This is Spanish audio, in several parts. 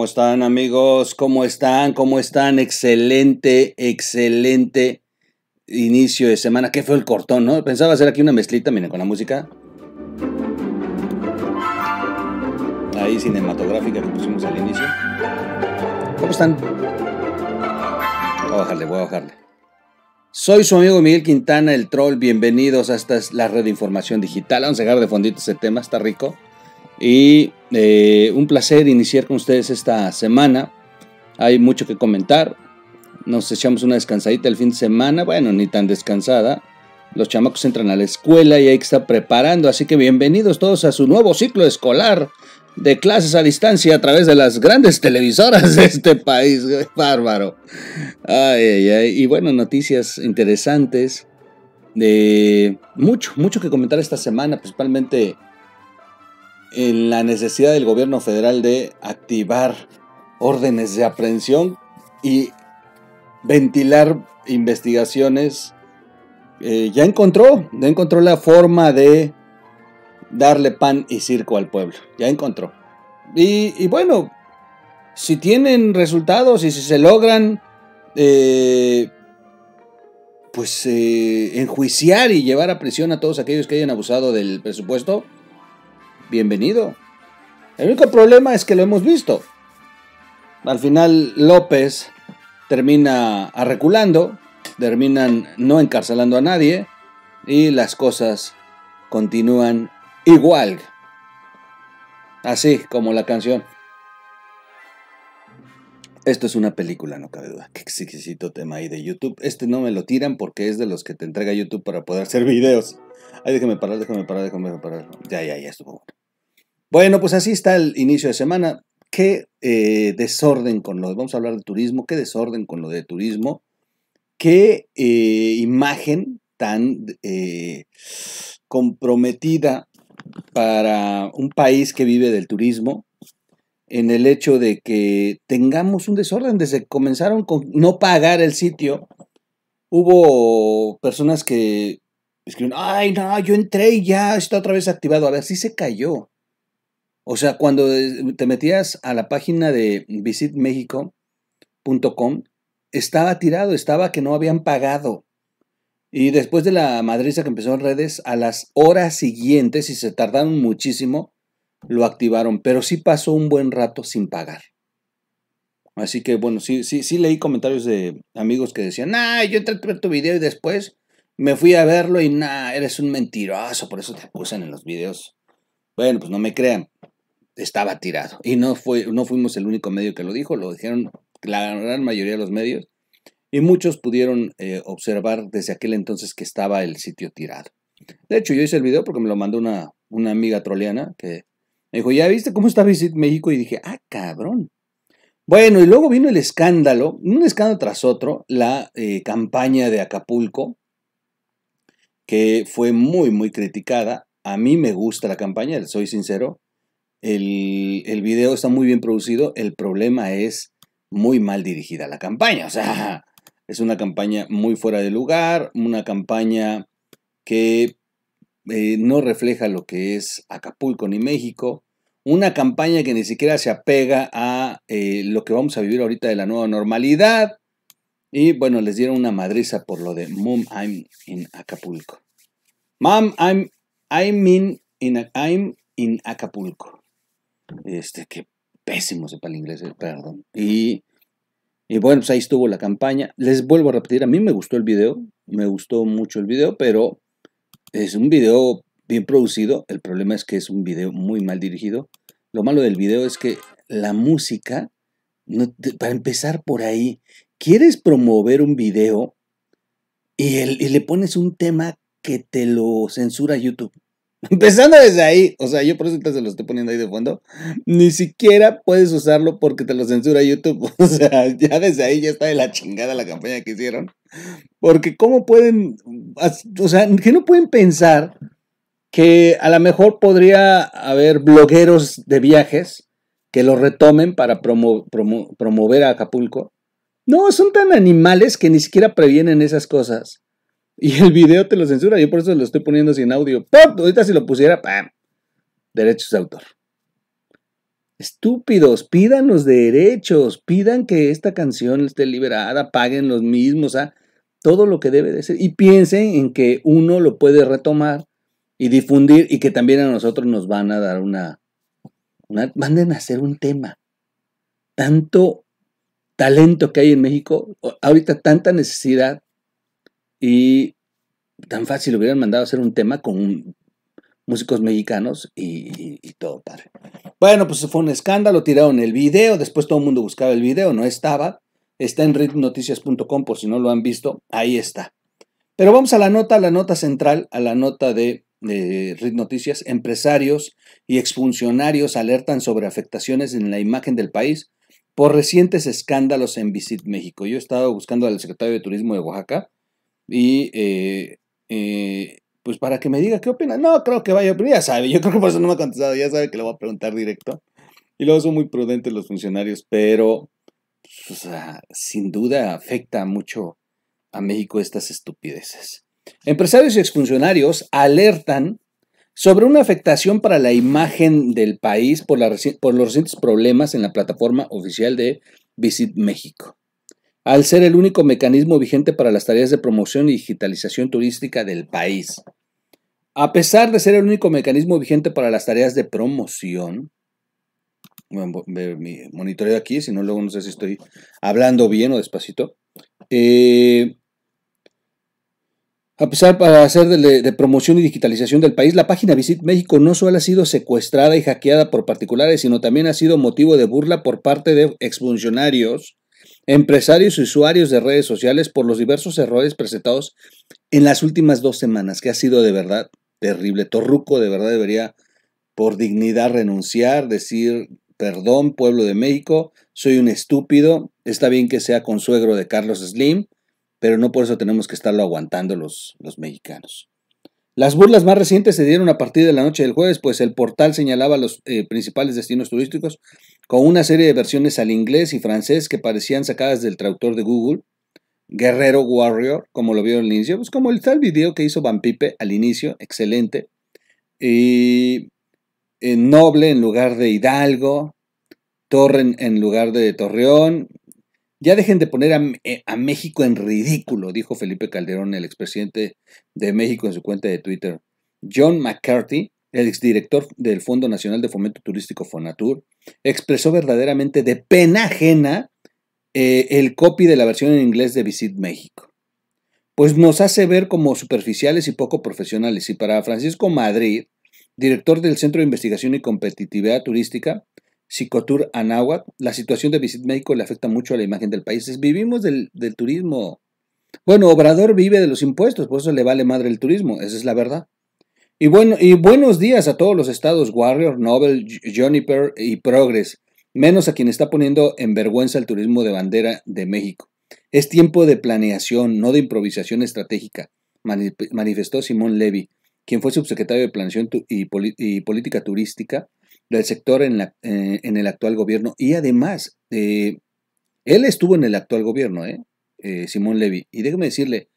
¿Cómo están amigos? ¿Cómo están? ¿Cómo están? Excelente, excelente inicio de semana. ¿Qué fue el cortón, no? Pensaba hacer aquí una mezclita, miren, con la música. Ahí cinematográfica que pusimos al inicio. ¿Cómo están? Voy a bajarle, voy a bajarle. Soy su amigo Miguel Quintana, el troll. Bienvenidos a esta es la red de información digital. Vamos a dejar de fondito ese tema, está rico. Y eh, un placer iniciar con ustedes esta semana. Hay mucho que comentar. Nos echamos una descansadita el fin de semana. Bueno, ni tan descansada. Los chamacos entran a la escuela y hay que estar preparando. Así que bienvenidos todos a su nuevo ciclo escolar de clases a distancia a través de las grandes televisoras de este país. Bárbaro. Y bueno, noticias interesantes. De mucho, mucho que comentar esta semana, principalmente en la necesidad del gobierno federal de activar órdenes de aprehensión y ventilar investigaciones, eh, ya encontró, ya encontró la forma de darle pan y circo al pueblo, ya encontró. Y, bueno, si tienen resultados y si se logran, eh, pues eh, enjuiciar y llevar a prisión a todos aquellos que hayan abusado del presupuesto, bienvenido. El único problema es que lo hemos visto. Al final López termina arreculando, terminan no encarcelando a nadie y las cosas continúan igual. Así como la canción. Esto es una película, no cabe duda. Qué exquisito tema ahí de YouTube. Este no me lo tiran porque es de los que te entrega YouTube para poder hacer videos. Ay, déjame parar, déjame parar, déjame parar. Ya, ya, ya, estuvo bueno. Bueno, pues así está el inicio de semana. Qué eh, desorden con lo de, vamos a hablar de turismo, qué desorden con lo de turismo, qué eh, imagen tan eh, comprometida para un país que vive del turismo en el hecho de que tengamos un desorden. Desde que comenzaron con no pagar el sitio, hubo personas que escribieron, ay, no, yo entré y ya está otra vez activado. A ver, sí se cayó o sea, cuando eh, te metías a la página de visitmexico.com, estaba tirado, estaba que no habían pagado. Y después de la madriza que empezó en redes, a las horas siguientes, y se tardaron muchísimo, lo activaron. Pero sí pasó un buen rato sin pagar. Así que bueno, sí, sí, sí leí comentarios de amigos que decían, nah, yo entré a tu video y después me fui a verlo y nah, eres un mentiroso, por eso te acusan en los videos. Bueno, pues no me crean estaba tirado. Y no, fue, no fuimos el único medio que lo dijo, lo dijeron la gran mayoría de los medios. Y muchos pudieron eh, observar desde aquel entonces que estaba el sitio tirado. De hecho, yo hice el video porque me lo mandó una, una amiga troleana que me dijo, ¿ya viste cómo está Visit México? Y dije, ah, cabrón. Bueno, y luego vino el escándalo, un escándalo tras otro, la eh, campaña de Acapulco, que fue muy, muy criticada. A mí me gusta la campaña, soy sincero el, video está muy bien producido, el problema es muy mal dirigida la campaña, o sea, es una campaña muy fuera de lugar, una campaña que eh, no refleja lo que es Acapulco ni México, una campaña que ni siquiera se apega a eh, lo que vamos a vivir ahorita de la nueva normalidad. Y bueno, les dieron una madriza por lo de Mom, I'm in Acapulco. Mom, I'm, in, I'm in Acapulco. Este, qué pésimo sepa el inglés, eh, perdón. Y, bueno, pues ahí estuvo la campaña. Les vuelvo a repetir, a mí me gustó el video, me gustó mucho el video, pero es un video bien producido. El problema es que es un video muy mal dirigido. Lo malo del video es que la música, para empezar por ahí, quieres promover un video y, y le pones un tema que te lo censura YouTube. Empezando desde ahí, o sea, yo por eso te lo estoy poniendo ahí de fondo, ni siquiera puedes usarlo porque te lo censura YouTube. O sea, ya desde ahí ya está de la chingada la campaña que hicieron. Porque cómo pueden, o sea, que no pueden pensar que a lo mejor podría haber blogueros de viajes que lo retomen para promover a Acapulco. No, son tan animales que ni siquiera previenen esas cosas. Y el video te lo censura. Yo por eso lo estoy poniendo sin audio. ¡Pum! Ahorita si lo pusiera, ¡pam! Derechos de autor. Estúpidos, pidan los derechos, pidan que esta canción esté liberada, paguen los mismos, a ah, todo lo que debe de ser. Y piensen en que uno lo puede retomar y difundir y que también a nosotros nos van a dar una, una manden a hacer un tema. Tanto talento que hay en México, ahorita tanta necesidad, y tan fácil hubieran mandado hacer un tema con músicos mexicanos y, todo padre. Bueno, pues fue un escándalo, tiraron el video, después todo el mundo buscaba el video, no estaba. Está en ritnoticias.com por si no lo han visto, ahí está. Pero vamos a la nota, a la nota central, a la nota de, de Noticias. Empresarios y exfuncionarios alertan sobre afectaciones en la imagen del país por recientes escándalos en Visit México. Yo he estado buscando al secretario de Turismo de Oaxaca, y eh, eh, pues para que me diga qué opina. No, creo que vaya, pero ya sabe, yo creo que por eso no me ha contestado, ya sabe que lo voy a preguntar directo. Y luego son muy prudentes los funcionarios, pero pues, sin duda afecta mucho a México estas estupideces. Empresarios y exfuncionarios alertan sobre una afectación para la imagen del país por, la, por los recientes problemas en la plataforma oficial de Visit México al ser el único mecanismo vigente para las tareas de promoción y digitalización turística del país. A pesar de ser el único mecanismo vigente para las tareas de promoción, mi monitoreo aquí, si no luego no sé si estoy hablando bien o despacito. Eh, a pesar de hacer de, de, promoción y digitalización del país, la página Visit México no solo ha sido secuestrada y hackeada por particulares, sino también ha sido motivo de burla por parte de exfuncionarios empresarios y usuarios de redes sociales por los diversos errores presentados en las últimas dos semanas, que ha sido de verdad terrible. Torruco de verdad debería, por dignidad, renunciar, decir, perdón, pueblo de México, soy un estúpido, está bien que sea consuegro de Carlos Slim, pero no por eso tenemos que estarlo aguantando los, los mexicanos. Las burlas más recientes se dieron a partir de la noche del jueves, pues el portal señalaba los eh, principales destinos turísticos con una serie de versiones al inglés y francés que parecían sacadas del traductor de Google, Guerrero Warrior, como lo vieron al inicio, pues como el tal video que hizo Van al inicio, excelente, y eh, Noble en lugar de Hidalgo, Torren en lugar de Torreón, ya dejen de poner eh, a, México en ridículo, dijo Felipe Calderón, el expresidente de México, en su cuenta de Twitter. John McCarthy, el exdirector del Fondo Nacional de Fomento Turístico Fonatur, expresó verdaderamente de pena ajena eh, el copy de la versión en inglés de Visit México. Pues nos hace ver como superficiales y poco profesionales. Y para Francisco Madrid, director del Centro de Investigación y Competitividad Turística, Sicotur Anáhuac, la situación de Visit México le afecta mucho a la imagen del país. Vivimos del, del turismo. Bueno, Obrador vive de los impuestos, por eso le vale madre el turismo, esa es la verdad. Y, bueno, y buenos días a todos los estados, Warrior, Nobel, Juniper y Progress, menos a quien está poniendo en vergüenza el turismo de bandera de México. Es tiempo de planeación, no de improvisación estratégica, manifestó Simón Levy, quien fue subsecretario de Planeación y, Política Turística del sector eh, en, el actual gobierno. Y además, eh, él estuvo en el actual gobierno, ¿eh? Simón Levy. Y déjeme decirle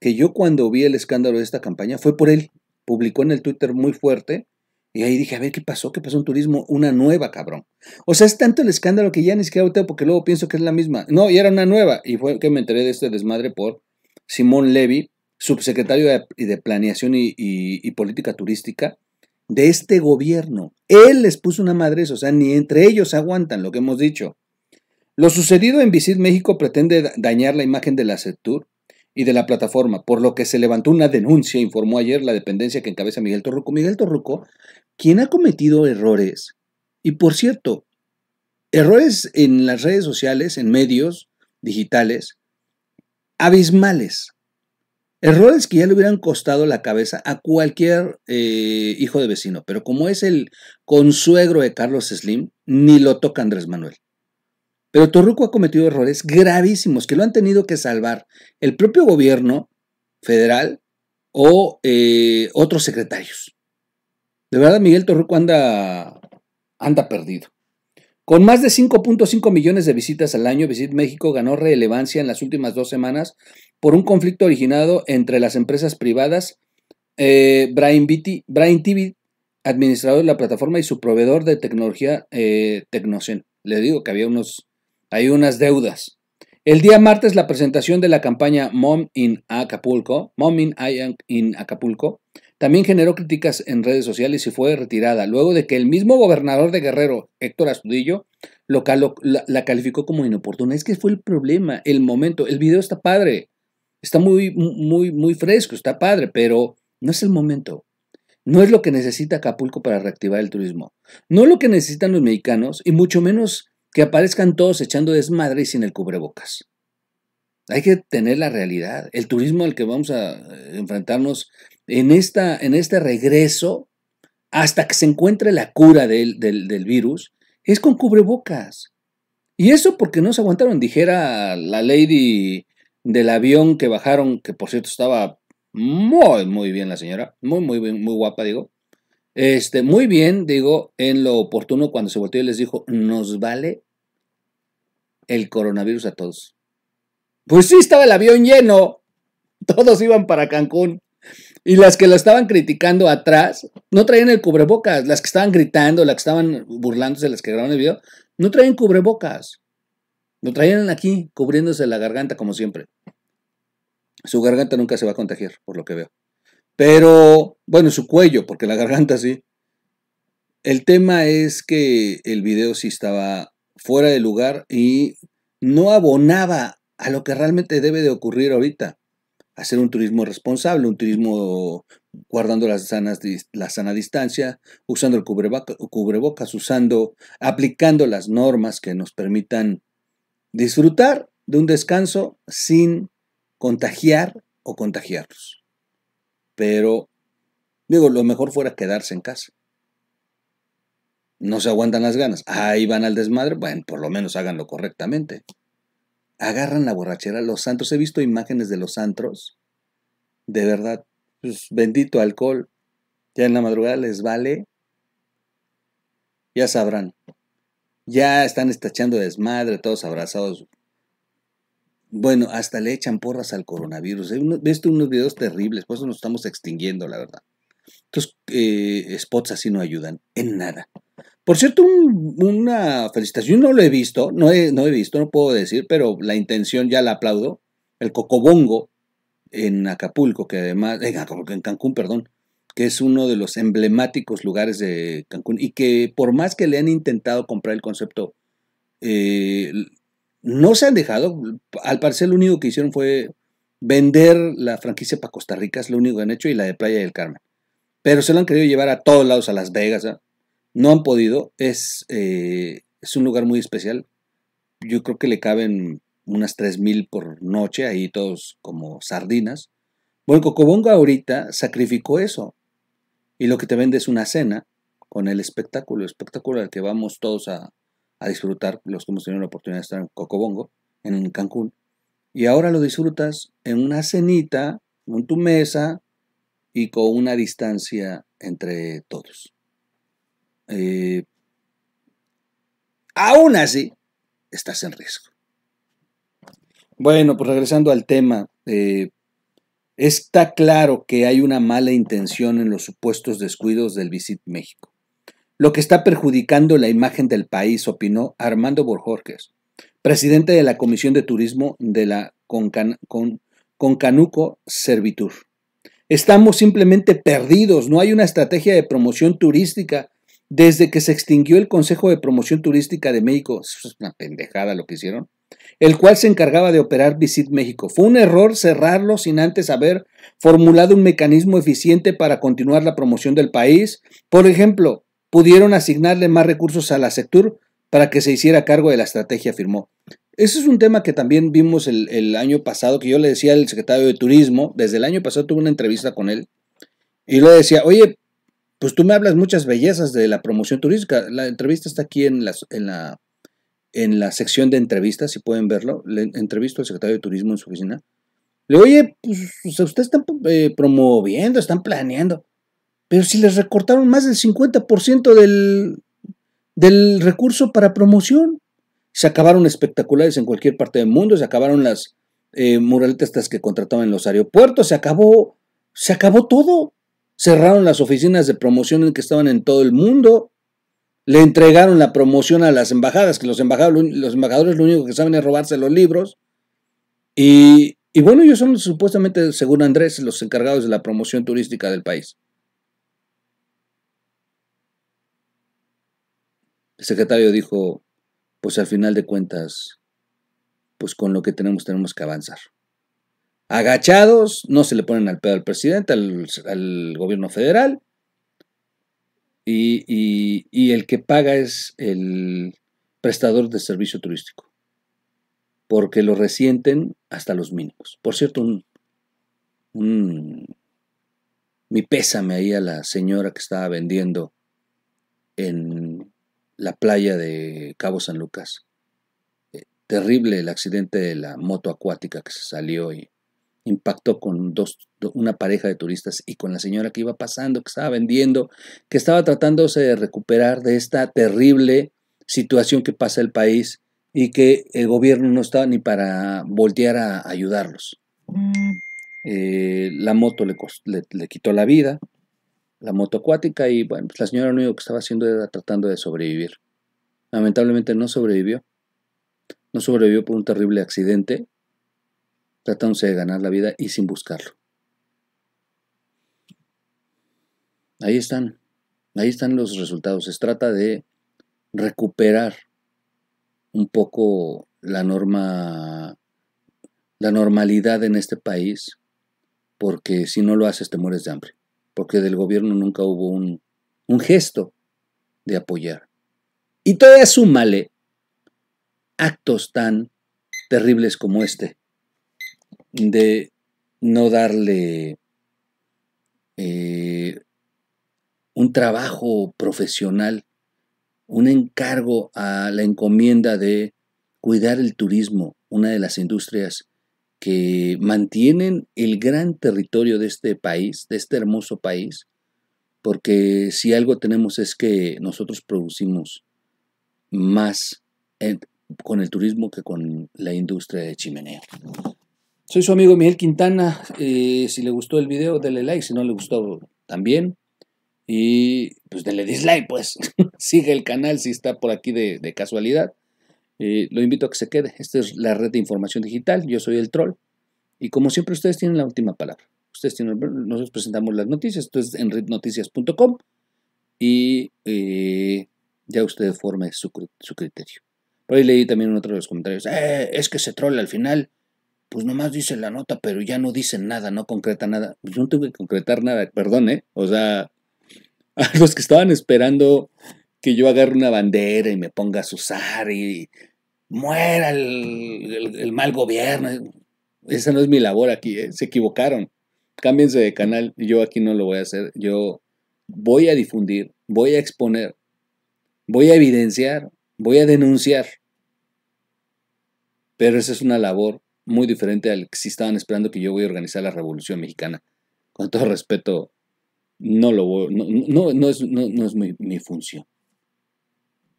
que yo cuando vi el escándalo de esta campaña fue por él. Publicó en el Twitter muy fuerte. Y ahí dije, a ver, ¿qué pasó? ¿Qué pasó en turismo? Una nueva, cabrón. O sea, es tanto el escándalo que ya ni siquiera voté, porque luego pienso que es la misma. No, y era una nueva. Y fue que me enteré de este desmadre por Simón Levy, subsecretario de, Planeación y Política Turística, de este gobierno. Él les puso una madre, o sea, ni entre ellos aguantan lo que hemos dicho. Lo sucedido en Visit México pretende dañar la imagen de la CETUR y de la plataforma, por lo que se levantó una denuncia, informó ayer la dependencia que encabeza Miguel Torruco. Miguel Torruco, quien ha cometido errores, y por cierto, errores en las redes sociales, en medios digitales, abismales. Errores que ya le hubieran costado la cabeza a cualquier eh, hijo de vecino, pero como es el consuegro de Carlos Slim, ni lo toca Andrés Manuel. Pero Torruco ha cometido errores gravísimos que lo han tenido que salvar el propio gobierno federal o eh, otros secretarios. De verdad, Miguel Torruco anda, anda perdido. Con más de 5.5 millones de visitas al año, Visit México ganó relevancia en las últimas dos semanas por un conflicto originado entre las empresas privadas, eh, Brian TV, administrador de la plataforma y su proveedor de tecnología eh, Le digo que había unos, hay unas deudas. El día martes la presentación de la campaña Mom in Acapulco, Mom in Acapulco, también generó críticas en redes sociales y fue retirada, luego de que el mismo gobernador de Guerrero, Héctor Astudillo, la, calificó como inoportuna. Es que fue el problema, el momento. El video está padre, está muy, muy, muy fresco, está padre, pero no es el momento. No es lo que necesita Acapulco para reactivar el turismo. No es lo que necesitan los mexicanos y mucho menos que aparezcan todos echando desmadre y sin el cubrebocas. Hay que tener la realidad. El turismo al que vamos a eh, enfrentarnos en, esta, en este regreso, hasta que se encuentre la cura del, virus, es con cubrebocas. Y eso porque no se aguantaron, dijera la lady del avión que bajaron, que por cierto estaba muy, muy bien la señora, muy, muy bien, muy guapa, digo. Este, muy bien, digo, en lo oportuno cuando se volteó y les dijo, nos vale el coronavirus a todos. Pues sí, estaba el avión lleno. Todos iban para Cancún. Y las que la estaban criticando atrás no traían el cubrebocas. Las que estaban gritando, las que estaban burlándose, las que grabaron el video, no traían cubrebocas. Lo traían aquí, cubriéndose la garganta como siempre. Su garganta nunca se va a contagiar, por lo que veo. Pero, bueno, su cuello, porque la garganta sí. El tema es que el video sí estaba fuera de lugar y no abonaba a lo que realmente debe de ocurrir ahorita hacer un turismo responsable, un turismo guardando las sanas, la sana distancia, usando el cubrebocas, usando, aplicando las normas que nos permitan disfrutar de un descanso sin contagiar o contagiarnos. Pero, digo, lo mejor fuera quedarse en casa. No se aguantan las ganas. Ahí van al desmadre. Bueno, por lo menos háganlo correctamente agarran la borrachera, los santos he visto imágenes de los antros, de verdad, pues, bendito alcohol, ya en la madrugada les vale, ya sabrán, ya están estachando desmadre, todos abrazados. Bueno, hasta le echan porras al coronavirus. He visto unos videos terribles, por eso nos estamos extinguiendo, la verdad. Entonces, eh, spots así no ayudan en nada. Por cierto, una felicitación, no lo he visto, no he, no he visto, no puedo decir, pero la intención ya la aplaudo. El Cocobongo en Acapulco, que además, en Cancún, perdón, que es uno de los emblemáticos lugares de Cancún y que por más que le han intentado comprar el concepto, eh, no se han dejado. Al parecer lo único que hicieron fue vender la franquicia para Costa Rica, es lo único que han hecho, y la de Playa del Carmen. Pero se lo han querido llevar a todos lados, a Las Vegas. ¿eh? no han podido. Es, eh, es un lugar muy especial. Yo creo que le caben unas 3.000 por noche, ahí todos como sardinas. Bueno, Cocobongo ahorita sacrificó eso. Y lo que te vende es una cena con el espectáculo, el espectáculo al que vamos todos a, a disfrutar, los que hemos tenido la oportunidad de estar en Cocobongo, en Cancún. Y ahora lo disfrutas en una cenita, en tu mesa y con una distancia entre todos. Eh, aún así estás en riesgo. Bueno, pues regresando al tema, eh, está claro que hay una mala intención en los supuestos descuidos del Visit México, lo que está perjudicando la imagen del país, opinó Armando Borjorges, presidente de la Comisión de Turismo de la Concanuco Servitur. Estamos simplemente perdidos, no hay una estrategia de promoción turística desde que se extinguió el Consejo de Promoción Turística de México, es una pendejada lo que hicieron, el cual se encargaba de operar Visit México. Fue un error cerrarlo sin antes haber formulado un mecanismo eficiente para continuar la promoción del país. Por ejemplo, pudieron asignarle más recursos a la sector para que se hiciera cargo de la estrategia, afirmó. Ese es un tema que también vimos el, el año pasado, que yo le decía al secretario de Turismo, desde el año pasado tuve una entrevista con él, y le decía, oye, pues tú me hablas muchas bellezas de la promoción turística. La entrevista está aquí en, en, la, en la sección de entrevistas, si pueden verlo. Le entrevisto al secretario de Turismo en su oficina. Le oye, pues ustedes están eh, promoviendo, están planeando. Pero si les recortaron más del 50% del, del recurso para promoción. Se acabaron espectaculares en cualquier parte del mundo, se acabaron las eh, muraletas que contrataban en los aeropuertos, se acabó, se acabó todo cerraron las oficinas de promoción en que estaban en todo el mundo, le entregaron la promoción a las embajadas, que los embajadores, los embajadores lo único que saben es robarse los libros, y, y bueno, ellos son supuestamente, según Andrés, los encargados de la promoción turística del país. El secretario dijo, pues al final de cuentas, pues con lo que tenemos tenemos que avanzar agachados, no se le ponen al pedo al presidente, al, gobierno federal, y, el que paga es el prestador de servicio turístico, porque lo resienten hasta los mínimos. Por cierto, mi pésame ahí a la señora que estaba vendiendo en la playa de Cabo San Lucas. Eh, terrible el accidente de la moto acuática que se salió y impactó con dos, una pareja de turistas y con la señora que iba pasando, que estaba vendiendo, que estaba tratándose de recuperar de esta terrible situación que pasa el país y que el gobierno no estaba ni para voltear a ayudarlos. Mm. Eh, la moto le, quitó la vida, la moto acuática, y bueno, pues la señora lo único que estaba haciendo era tratando de sobrevivir. Lamentablemente no sobrevivió, no sobrevivió por un terrible accidente, tratándose de ganar la vida y sin buscarlo. Ahí están, ahí están los resultados. Se trata de recuperar un poco la norma, la normalidad en este país, porque si no lo haces te mueres de hambre, porque del gobierno nunca hubo un, un gesto de apoyar. Y todavía súmale actos tan terribles como este de no darle eh, un trabajo profesional, un encargo a la encomienda de cuidar el turismo, una de las industrias que mantienen el gran territorio de este país, de este hermoso país, porque si algo tenemos es que nosotros producimos más con el turismo que con la industria de chimenea. Soy su amigo Miguel Quintana. Eh, si le gustó el video, denle like. Si no le gustó, también. Y pues denle dislike, pues. Sigue el canal si está por aquí de, casualidad. Eh, lo invito a que se quede. Esta es la red de información digital. Yo soy el troll. Y como siempre, ustedes tienen la última palabra. Ustedes tienen, nosotros presentamos las noticias. Esto es en rednoticias.com. Y eh, ya usted forme su, criterio. Por ahí leí también en otro de los comentarios. Eh, es que se troll al final pues nomás dice la nota, pero ya no dice nada, no concreta nada. Pues, yo no tengo que concretar nada, perdón, ¿eh? O sea, a los que estaban esperando que yo agarre una bandera y me ponga a susar y, muera el, mal gobierno. Esa no es mi labor aquí, ¿eh? se equivocaron. Cámbiense de canal, yo aquí no lo voy a hacer. Yo voy a difundir, voy a exponer, voy a evidenciar, voy a denunciar. Pero esa es una labor muy diferente al que sí estaban esperando que yo voy a organizar la Revolución Mexicana. Con todo respeto, no lo no, es, mi, mi función.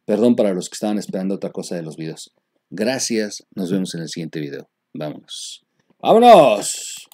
Perdón para los que estaban esperando otra cosa de los videos. Gracias, nos vemos en el siguiente video. Vámonos. ¡Vámonos!